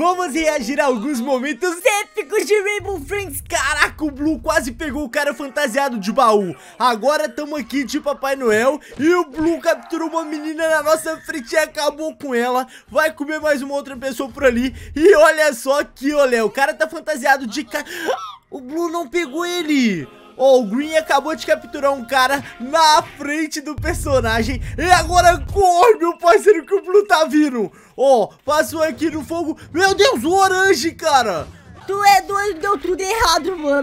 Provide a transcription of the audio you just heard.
Vamos reagir a alguns momentos épicos de Rainbow Friends Caraca, o Blue quase pegou o cara fantasiado de baú Agora tamo aqui de Papai Noel E o Blue capturou uma menina na nossa frente e acabou com ela Vai comer mais uma outra pessoa por ali E olha só aqui, olha, o cara tá fantasiado de... Ca... O Blue não pegou ele Oh, o Green acabou de capturar um cara na frente do personagem. E agora corre, meu parceiro, duplo tá vindo. Ó, oh, passou aqui no fogo. Meu Deus, o orange, cara. Tu é doido, deu tudo errado, mano.